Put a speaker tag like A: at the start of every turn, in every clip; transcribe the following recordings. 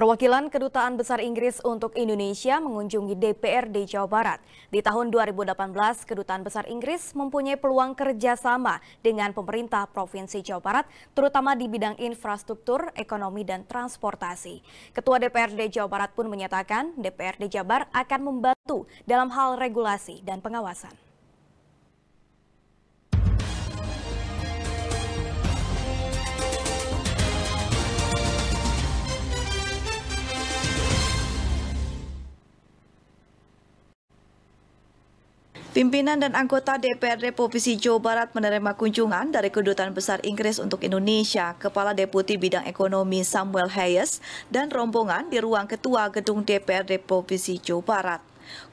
A: Perwakilan Kedutaan Besar Inggris untuk Indonesia mengunjungi DPRD Jawa Barat. Di tahun 2018, Kedutaan Besar Inggris mempunyai peluang kerjasama dengan pemerintah Provinsi Jawa Barat, terutama di bidang infrastruktur, ekonomi, dan transportasi. Ketua DPRD Jawa Barat pun menyatakan DPRD Jabar akan membantu dalam hal regulasi dan pengawasan.
B: Pimpinan dan anggota DPRD Provinsi Jawa Barat menerima kunjungan dari Kedutaan Besar Inggris untuk Indonesia, Kepala Deputi Bidang Ekonomi Samuel Hayes, dan rombongan di ruang Ketua Gedung DPRD Provinsi Jawa Barat.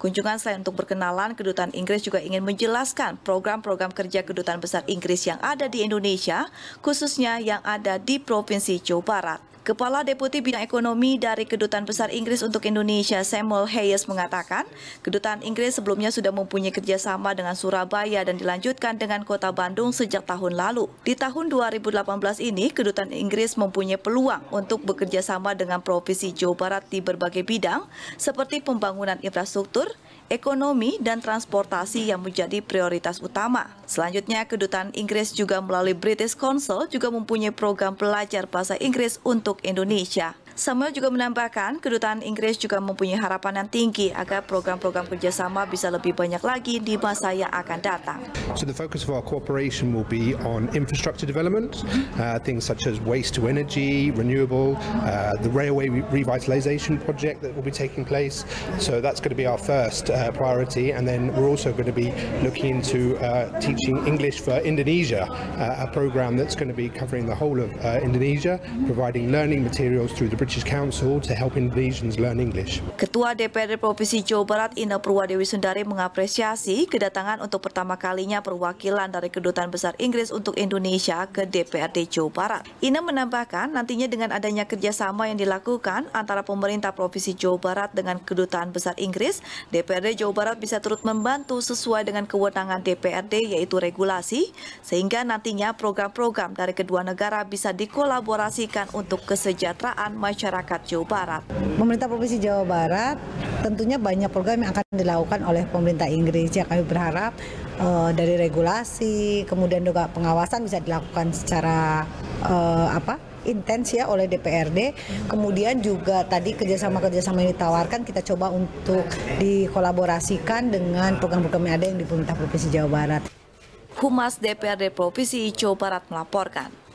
B: Kunjungan selain untuk berkenalan, Kedutaan Inggris juga ingin menjelaskan program-program kerja Kedutaan Besar Inggris yang ada di Indonesia, khususnya yang ada di Provinsi Jawa Barat. Kepala Deputi Bidang Ekonomi dari Kedutaan Besar Inggris untuk Indonesia, Samuel Hayes, mengatakan Kedutaan Inggris sebelumnya sudah mempunyai kerjasama dengan Surabaya dan dilanjutkan dengan kota Bandung sejak tahun lalu. Di tahun 2018 ini, Kedutaan Inggris mempunyai peluang untuk bekerjasama dengan Provinsi Jawa Barat di berbagai bidang, seperti pembangunan infrastruktur, ekonomi, dan transportasi yang menjadi prioritas utama. Selanjutnya, Kedutaan Inggris juga melalui British Council juga mempunyai program pelajar bahasa Inggris untuk untuk Indonesia. Samuel juga menambahkan, kedutaan Inggris juga mempunyai harapan yang tinggi agar program-program kerjasama bisa lebih banyak lagi di masa yang akan datang.
C: So the focus of our cooperation will be on infrastructure development, uh, things such as waste to energy, renewable, uh, the railway revitalization project that will be taking place. So that's going to be our first uh, priority, and then we're also going to be looking into uh, teaching English for Indonesia, uh, a program that's going to be covering the whole of uh, Indonesia, providing learning materials through the British Council to help Indonesians learn English.
B: Ketua DPRD Provinsi Jawa Barat Ina Purwadewi Sundari mengapresiasi kedatangan untuk pertama kalinya perwakilan dari Kedutaan Besar Inggris untuk Indonesia ke DPRD Jawa Barat. Ina menambahkan nantinya dengan adanya kerjasama yang dilakukan antara pemerintah Provinsi Jawa Barat dengan Kedutaan Besar Inggris, DPRD Jawa Barat bisa turut membantu sesuai dengan kewenangan DPRD yaitu regulasi, sehingga nantinya program-program dari kedua negara bisa dikolaborasikan untuk kesejahteraan masyarakat masyarakat Jawa
D: Barat. Pemerintah Provinsi Jawa Barat tentunya banyak program yang akan dilakukan oleh pemerintah Inggris ya kami berharap uh, dari regulasi kemudian juga pengawasan bisa dilakukan secara uh, apa intens ya oleh DPRD. Kemudian juga tadi kerjasama-kerjasama yang ditawarkan kita coba untuk dikolaborasikan dengan program-program yang ada yang di pemerintah Provinsi Jawa Barat.
B: Humas DPRD Provinsi Jawa Barat melaporkan.